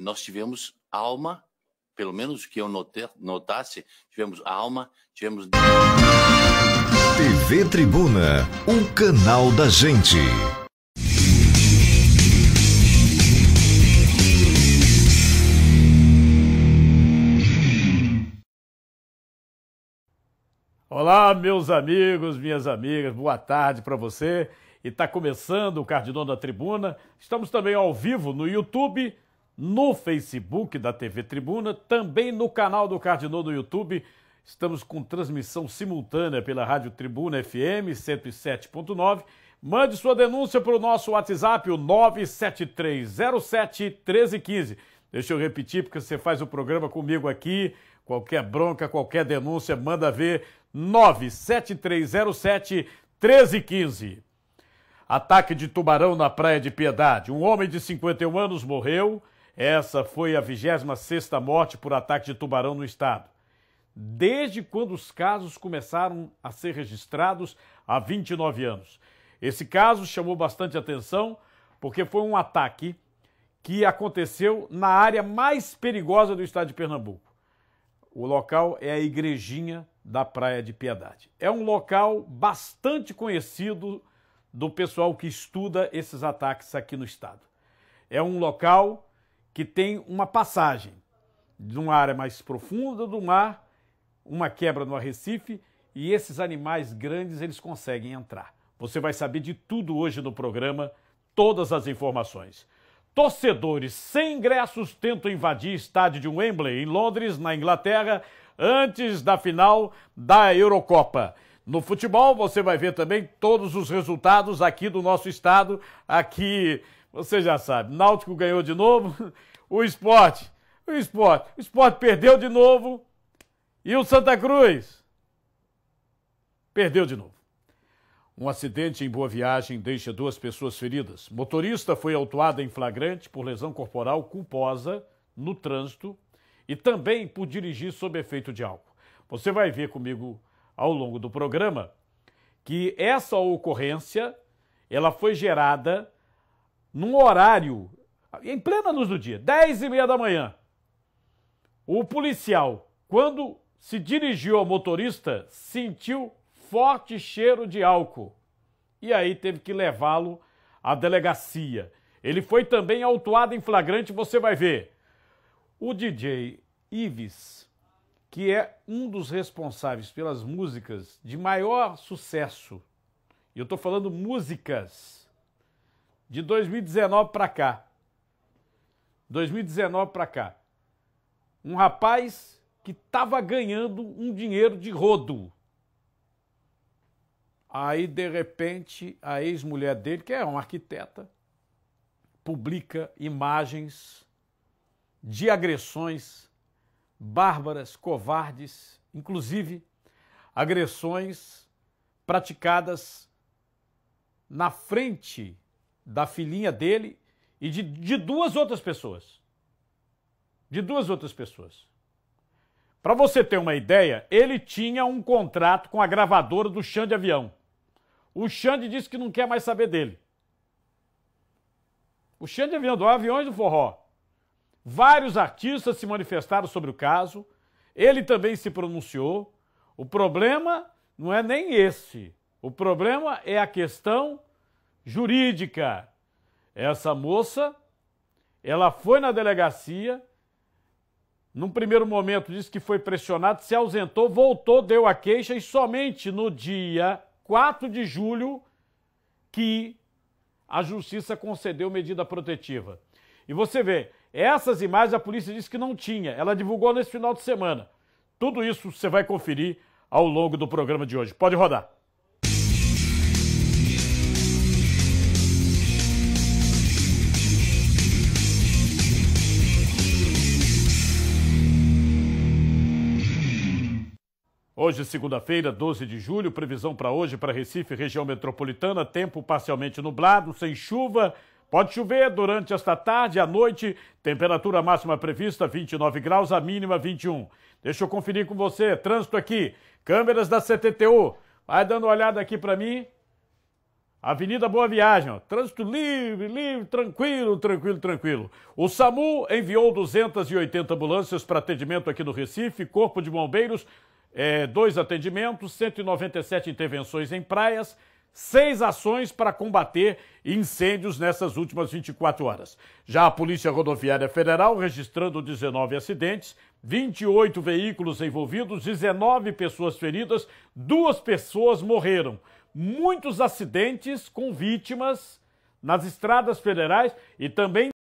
nós tivemos alma, pelo menos que eu note, notasse, tivemos alma, tivemos. TV Tribuna, o canal da gente. Olá, meus amigos, minhas amigas, boa tarde para você. E está começando o Cardinão da Tribuna. Estamos também ao vivo no YouTube, no Facebook da TV Tribuna, também no canal do Cardinô no YouTube. Estamos com transmissão simultânea pela Rádio Tribuna FM 107.9. Mande sua denúncia para o nosso WhatsApp, o 97307 1315. Deixa eu repetir, porque você faz o programa comigo aqui. Qualquer bronca, qualquer denúncia, manda ver 97307 1315. Ataque de tubarão na Praia de Piedade. Um homem de 51 anos morreu essa foi a 26ª morte por ataque de tubarão no estado. Desde quando os casos começaram a ser registrados há 29 anos. Esse caso chamou bastante atenção porque foi um ataque que aconteceu na área mais perigosa do estado de Pernambuco. O local é a igrejinha da Praia de Piedade. É um local bastante conhecido do pessoal que estuda esses ataques aqui no estado. É um local que tem uma passagem de uma área mais profunda do mar, uma quebra no arrecife e esses animais grandes eles conseguem entrar. Você vai saber de tudo hoje no programa, todas as informações. Torcedores sem ingressos tentam invadir estádio de Wembley em Londres, na Inglaterra, antes da final da Eurocopa. No futebol, você vai ver também todos os resultados aqui do nosso estado, aqui você já sabe. Náutico ganhou de novo. O esporte, o esporte, o esporte perdeu de novo. E o Santa Cruz perdeu de novo. Um acidente em Boa Viagem deixa duas pessoas feridas. Motorista foi autuado em flagrante por lesão corporal culposa no trânsito e também por dirigir sob efeito de álcool. Você vai ver comigo ao longo do programa que essa ocorrência ela foi gerada num horário, em plena luz do dia, 10 e meia da manhã, o policial, quando se dirigiu ao motorista, sentiu forte cheiro de álcool e aí teve que levá-lo à delegacia. Ele foi também autuado em flagrante, você vai ver. O DJ Ives, que é um dos responsáveis pelas músicas de maior sucesso, e eu estou falando músicas de 2019 para cá. 2019 para cá. Um rapaz que estava ganhando um dinheiro de rodo. Aí, de repente, a ex-mulher dele, que é uma arquiteta, publica imagens de agressões bárbaras, covardes, inclusive agressões praticadas na frente da filhinha dele e de, de duas outras pessoas. De duas outras pessoas. Para você ter uma ideia, ele tinha um contrato com a gravadora do Xande Avião. O Xande disse que não quer mais saber dele. O Xande Avião, do Aviões do Forró. Vários artistas se manifestaram sobre o caso. Ele também se pronunciou. O problema não é nem esse. O problema é a questão jurídica. Essa moça, ela foi na delegacia, num primeiro momento disse que foi pressionada, se ausentou, voltou, deu a queixa e somente no dia 4 de julho que a justiça concedeu medida protetiva. E você vê, essas imagens a polícia disse que não tinha, ela divulgou nesse final de semana. Tudo isso você vai conferir ao longo do programa de hoje. Pode rodar. Hoje, segunda-feira, 12 de julho, previsão para hoje para Recife, região metropolitana, tempo parcialmente nublado, sem chuva. Pode chover durante esta tarde e à noite. Temperatura máxima prevista 29 graus, a mínima 21. Deixa eu conferir com você. Trânsito aqui. Câmeras da CTTU. Vai dando uma olhada aqui para mim. Avenida Boa Viagem, ó. trânsito livre, livre, tranquilo, tranquilo, tranquilo. O SAMU enviou 280 ambulâncias para atendimento aqui no Recife, Corpo de Bombeiros é, dois atendimentos, 197 intervenções em praias, seis ações para combater incêndios nessas últimas 24 horas. Já a Polícia Rodoviária Federal registrando 19 acidentes, 28 veículos envolvidos, 19 pessoas feridas, duas pessoas morreram. Muitos acidentes com vítimas nas estradas federais e também